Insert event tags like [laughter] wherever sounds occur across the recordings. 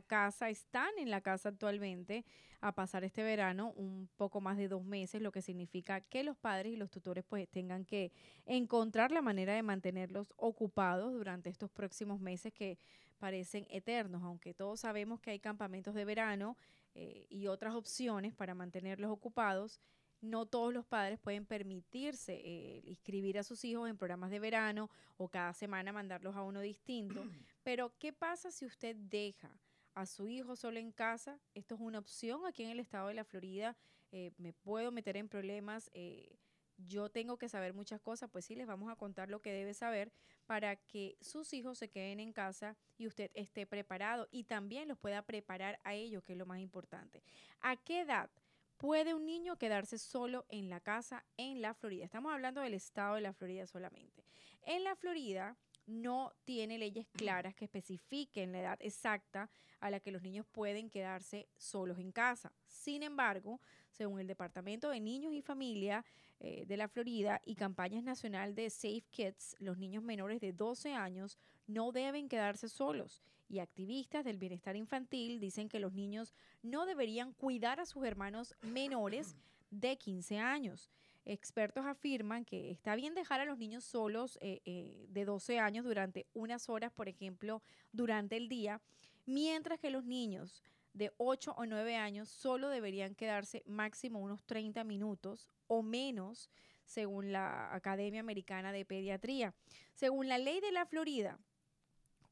casa, están en la casa actualmente a pasar este verano un poco más de dos meses, lo que significa que los padres y los tutores pues tengan que encontrar la manera de mantenerlos ocupados durante estos próximos meses que parecen eternos, aunque todos sabemos que hay campamentos de verano eh, y otras opciones para mantenerlos ocupados no todos los padres pueden permitirse eh, inscribir a sus hijos en programas de verano o cada semana mandarlos a uno distinto. [clears throat] Pero, ¿qué pasa si usted deja a su hijo solo en casa. Esto es una opción aquí en el estado de la Florida. Eh, me puedo meter en problemas. Eh, yo tengo que saber muchas cosas, pues sí, les vamos a contar lo que debe saber para que sus hijos se queden en casa y usted esté preparado y también los pueda preparar a ellos, que es lo más importante. ¿A qué edad puede un niño quedarse solo en la casa en la Florida? Estamos hablando del estado de la Florida solamente. En la Florida, no tiene leyes claras que especifiquen la edad exacta a la que los niños pueden quedarse solos en casa. Sin embargo, según el Departamento de Niños y Familia eh, de la Florida y Campañas Nacional de Safe Kids, los niños menores de 12 años no deben quedarse solos y activistas del bienestar infantil dicen que los niños no deberían cuidar a sus hermanos menores [clears throat] de 15 años. Expertos afirman que está bien dejar a los niños solos eh, eh, de 12 años durante unas horas, por ejemplo, durante el día, mientras que los niños de 8 o 9 años solo deberían quedarse máximo unos 30 minutos o menos, según la Academia Americana de Pediatría. Según la ley de la Florida,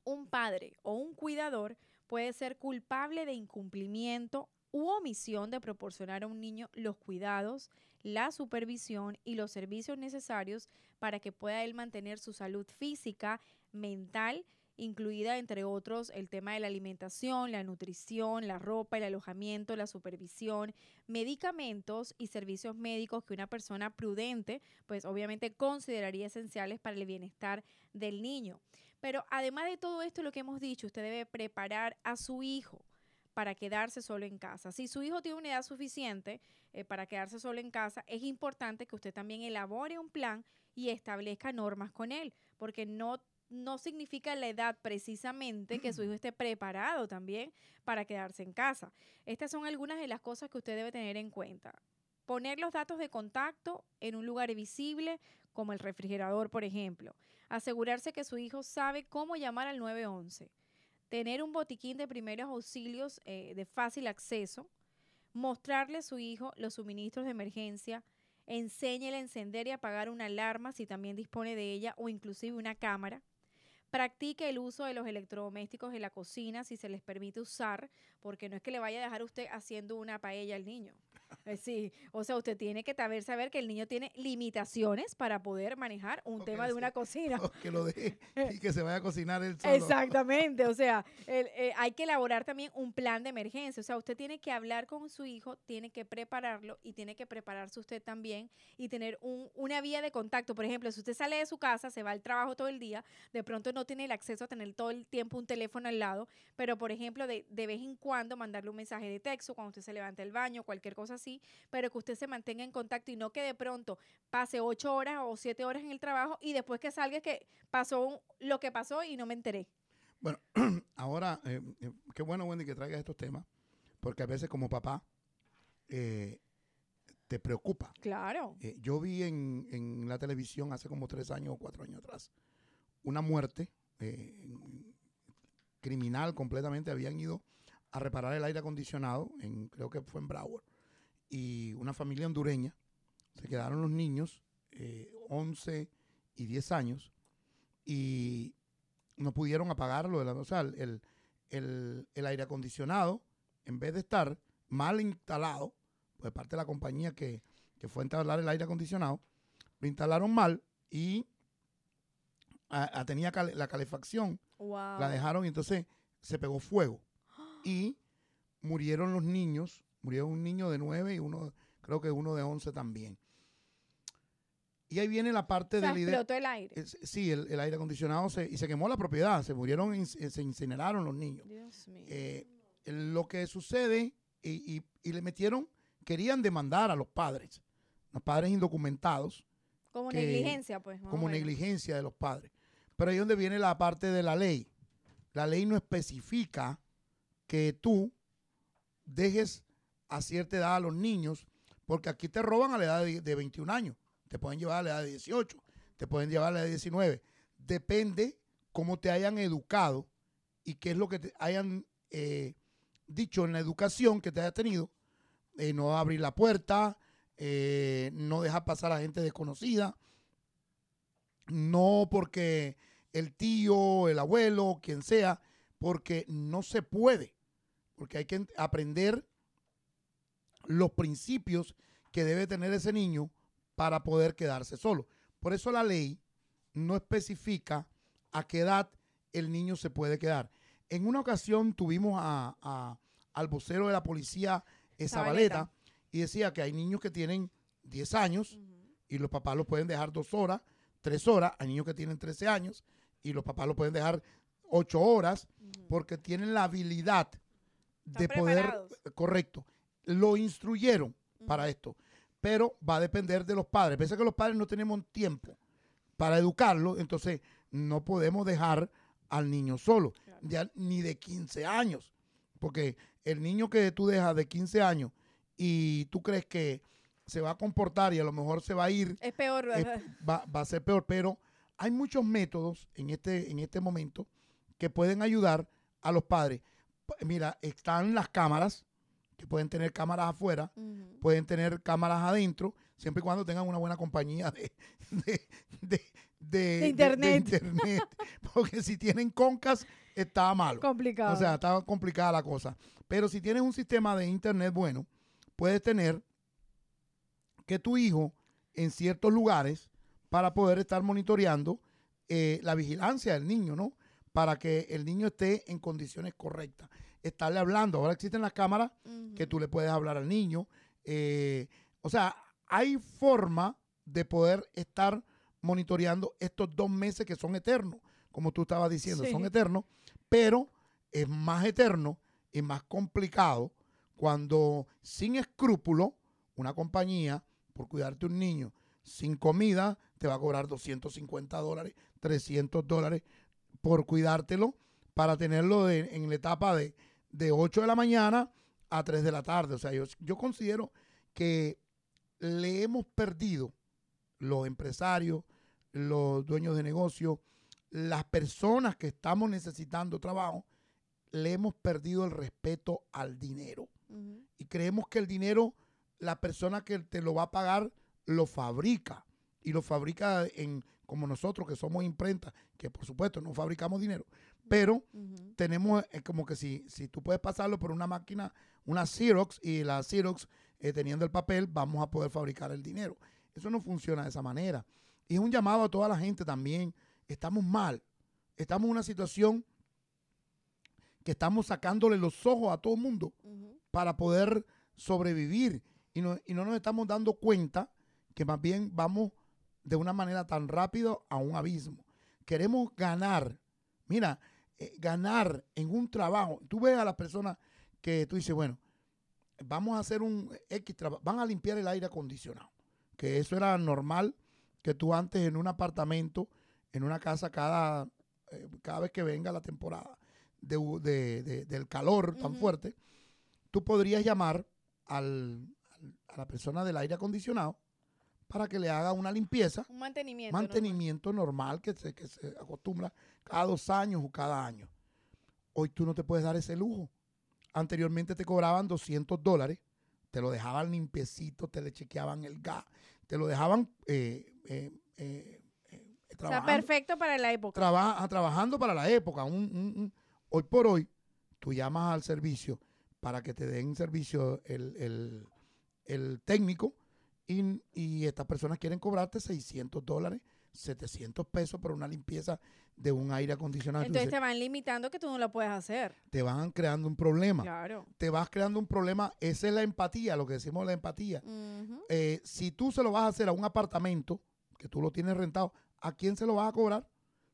un padre o un cuidador puede ser culpable de incumplimiento u omisión de proporcionar a un niño los cuidados, la supervisión y los servicios necesarios para que pueda él mantener su salud física, mental, incluida entre otros el tema de la alimentación, la nutrición, la ropa, el alojamiento, la supervisión, medicamentos y servicios médicos que una persona prudente pues obviamente consideraría esenciales para el bienestar del niño. Pero además de todo esto lo que hemos dicho, usted debe preparar a su hijo para quedarse solo en casa. Si su hijo tiene una edad suficiente eh, para quedarse solo en casa, es importante que usted también elabore un plan y establezca normas con él, porque no no significa la edad precisamente que su hijo [clears throat] esté preparado también para quedarse en casa. Estas son algunas de las cosas que usted debe tener en cuenta. Poner los datos de contacto en un lugar visible, como el refrigerador, por ejemplo. Asegurarse que su hijo sabe cómo llamar al 911 tener un botiquín de primeros auxilios eh, de fácil acceso, mostrarle a su hijo los suministros de emergencia, enséñele a encender y apagar una alarma si también dispone de ella o inclusive una cámara. Practique el uso de los electrodomésticos en la cocina si se les permite usar, porque no es que le vaya a dejar usted haciendo una paella al niño. Eh, sí, o sea, usted tiene que saber, saber que el niño tiene limitaciones para poder manejar un tema de una cocina. [laughs] que lo deje y que se vaya a cocinar Exactamente, o sea, [laughs] eh, hay que elaborar también un plan de emergencia. O sea, usted tiene que hablar con su hijo, tiene que prepararlo y tiene que prepararse usted también y tener un, una vía de contacto. Por ejemplo, si usted sale de su casa, se va al trabajo todo el día, de pronto no tiene el acceso a tener todo el tiempo un teléfono al lado, pero por ejemplo, de, de vez en cuando mandarle un mensaje de texto cuando usted se levanta del baño, cualquier cosa así, pero que usted se mantenga en contacto y no que de pronto pase ocho horas o siete horas en el trabajo y después que salga que pasó lo que pasó y no me enteré. Bueno, [clears throat] ahora, eh, eh, qué bueno, Wendy, que traigas estos temas, porque a veces como papá eh, te preocupa. Claro. yo vi en, la televisión hace como tres años o cuatro años atrás una muerte criminal completamente. Habían ido a reparar el aire acondicionado, en, creo que fue en Broward y una familia hondureña. Se quedaron los niños, 11 eh, y 10 años, y no pudieron apagarlo. o sea, el, el aire acondicionado, en vez de estar mal instalado, por pues, parte de la compañía que, fue a instalar el aire acondicionado, lo instalaron mal y ah, ah, tenía la calefacción, la dejaron y entonces se pegó fuego. Y murieron los niños Murió un niño de nueve y uno, creo que uno de 11 también. Y ahí viene la parte o del... explotó el aire. sí, el, aire acondicionado y se quemó la propiedad. Se murieron, eh, se incineraron los niños. Dios mío. Eh, lo que sucede, y, le metieron, querían demandar a los padres, los padres indocumentados. Como negligencia, pues. Como negligencia de los padres. Pero ahí es donde viene la parte de la ley. La ley no especifica que tú dejes a cierta edad a los niños, porque aquí te roban a la edad de, 21 años, te pueden llevar a la edad de 18, te pueden llevar a la edad de 19. Depende cómo te hayan educado y qué es lo que te hayan eh, dicho en la educación que te haya tenido. Eh, no abrir la puerta, eh, no dejar pasar a gente desconocida, no porque el tío, el abuelo, quien sea, porque no se puede, porque hay que aprender los principios que debe tener ese niño para poder quedarse solo. Por eso la ley no especifica a qué edad el niño se puede quedar. En una ocasión tuvimos a, al vocero de la policía esa eh, baleta y decía que hay niños que tienen 10 años y los papás los pueden dejar dos horas, tres horas. Hay niños que tienen 13 años y los papás los pueden dejar ocho horas porque tienen la habilidad de poder, correcto, lo instruyeron para esto, pero va a depender de los padres. Pese a que los padres no tenemos tiempo para educarlo, entonces no podemos dejar al niño solo, ya, ni de 15 años, porque el niño que tú dejas de 15 años y tú crees que se va a comportar y a lo mejor se va a ir. Es peor, va, a ser peor, pero hay muchos métodos en este, en este momento que pueden ayudar a los padres. Mira, están las cámaras pueden tener cámaras afuera, pueden tener cámaras adentro, siempre y cuando tengan una buena compañía de, de, internet. [laughs] Porque si tienen concas, está malo. Complicado. O sea, está complicada la cosa. Pero si tienes un sistema de internet bueno, puedes tener que tu hijo en ciertos lugares para poder estar monitoreando eh, la vigilancia del niño, ¿no? Para que el niño esté en condiciones correctas estarle hablando. Ahora existen las cámaras que tú le puedes hablar al niño. Eh, o sea, hay forma de poder estar monitoreando estos dos meses que son eternos, como tú estabas diciendo, son eternos, pero es más eterno y más complicado cuando sin escrúpulo una compañía, por cuidarte un niño, sin comida, te va a cobrar 250 dólares, 300 dólares por cuidártelo, para tenerlo en la etapa de, de 8 de la mañana a 3 de la tarde. O sea, yo, considero que le hemos perdido los empresarios, los dueños de negocio, las personas que estamos necesitando trabajo, le hemos perdido el respeto al dinero. Y creemos que el dinero, la persona que te lo va a pagar, lo fabrica. Y lo fabrica en, como nosotros que somos imprenta, que por supuesto no fabricamos dinero, pero tenemos eh, como que si, tú puedes pasarlo por una máquina, una Xerox, y la Xerox eh, teniendo el papel, vamos a poder fabricar el dinero. Eso no funciona de esa manera. Y es un llamado a toda la gente también. Estamos mal. Estamos en una situación que estamos sacándole los ojos a todo el mundo para poder sobrevivir. Y no, y no nos estamos dando cuenta que más bien vamos de una manera tan rápida a un abismo. Queremos ganar. Mira, eh, ganar en un trabajo. Tú ves a la persona que tú dices, bueno, vamos a hacer un X trabajo, van a limpiar el aire acondicionado, que eso era normal que tú antes en un apartamento, en una casa, cada, eh, cada vez que venga la temporada del calor tan fuerte, tú podrías llamar al, a la persona del aire acondicionado para que le haga una limpieza. Un mantenimiento. Mantenimiento normal, que, se, que se acostumbra cada dos años o cada año. Hoy tú no te puedes dar ese lujo. Anteriormente te cobraban 200 dólares, te lo dejaban limpiecito, te le chequeaban el gas, te lo dejaban eh, eh, eh, eh perfecto para la época. Ah, trabajando para la época. hoy por hoy, tú llamas al servicio para que te den servicio el técnico y, estas personas quieren cobrarte 600 dólares, 700 pesos por una limpieza de un aire acondicionado. Entonces te van limitando que tú no lo puedes hacer. Te van creando un problema. Claro. Te vas creando un problema. Esa es la empatía, lo que decimos la empatía. Eh, si tú se lo vas a hacer a un apartamento, que tú lo tienes rentado, ¿a quién se lo vas a cobrar?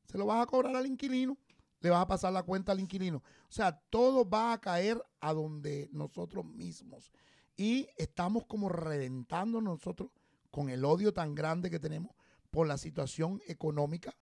Se lo vas a cobrar al inquilino. Le vas a pasar la cuenta al inquilino. O sea, todo va a caer a donde nosotros mismos y estamos como reventando nosotros con el odio tan grande que tenemos por la situación económica